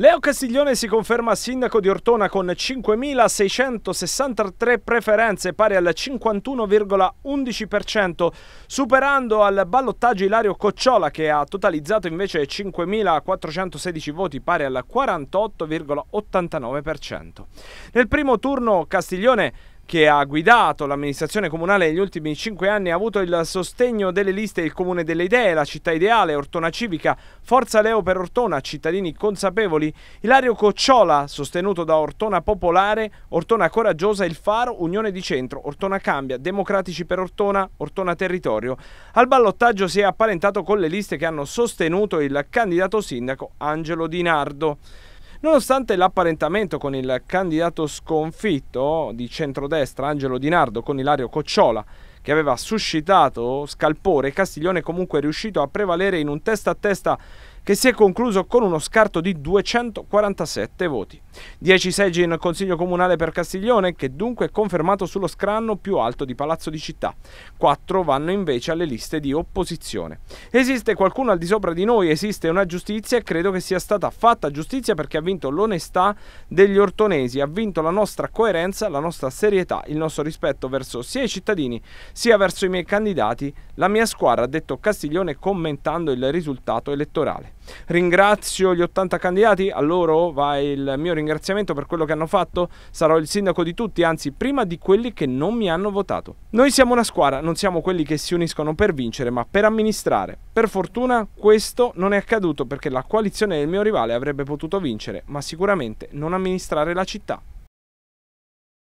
Leo Castiglione si conferma sindaco di Ortona con 5.663 preferenze pari al 51,11%, superando al ballottaggio Ilario Cocciola che ha totalizzato invece 5.416 voti pari al 48,89%. Nel primo turno Castiglione che ha guidato l'amministrazione comunale negli ultimi cinque anni ha avuto il sostegno delle liste del Comune delle Idee, la Città Ideale, Ortona Civica, Forza Leo per Ortona, cittadini consapevoli, Ilario Cocciola, sostenuto da Ortona Popolare, Ortona Coraggiosa, Il Faro, Unione di Centro, Ortona Cambia, Democratici per Ortona, Ortona Territorio. Al ballottaggio si è apparentato con le liste che hanno sostenuto il candidato sindaco Angelo Di Nardo. Nonostante l'apparentamento con il candidato sconfitto di centrodestra Angelo Di Nardo con Ilario Cocciola, che aveva suscitato scalpore, Castiglione comunque è riuscito a prevalere in un testa a testa che si è concluso con uno scarto di 247 voti. 10 seggi in Consiglio Comunale per Castiglione, che dunque è confermato sullo scranno più alto di Palazzo di Città. 4 vanno invece alle liste di opposizione. Esiste qualcuno al di sopra di noi, esiste una giustizia e credo che sia stata fatta giustizia perché ha vinto l'onestà degli ortonesi, ha vinto la nostra coerenza, la nostra serietà, il nostro rispetto verso sia i cittadini sia verso i miei candidati, la mia squadra, ha detto Castiglione commentando il risultato elettorale. Ringrazio gli 80 candidati, a loro va il mio ringraziamento per quello che hanno fatto. Sarò il sindaco di tutti, anzi prima di quelli che non mi hanno votato. Noi siamo una squadra, non siamo quelli che si uniscono per vincere, ma per amministrare. Per fortuna questo non è accaduto perché la coalizione del mio rivale avrebbe potuto vincere, ma sicuramente non amministrare la città.